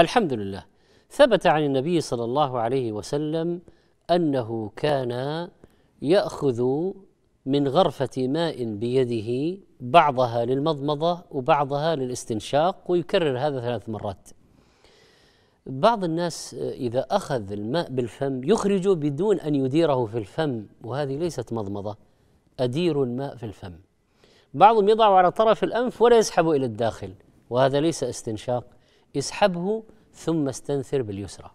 الحمد لله ثبت عن النبي صلى الله عليه وسلم انه كان ياخذ من غرفه ماء بيده بعضها للمضمضه وبعضها للاستنشاق ويكرر هذا ثلاث مرات بعض الناس اذا اخذ الماء بالفم يخرج بدون ان يديره في الفم وهذه ليست مضمضه ادير الماء في الفم بعضهم يضعه على طرف الانف ولا يسحبه الى الداخل وهذا ليس استنشاق اسحبه ثم استنثر باليسرى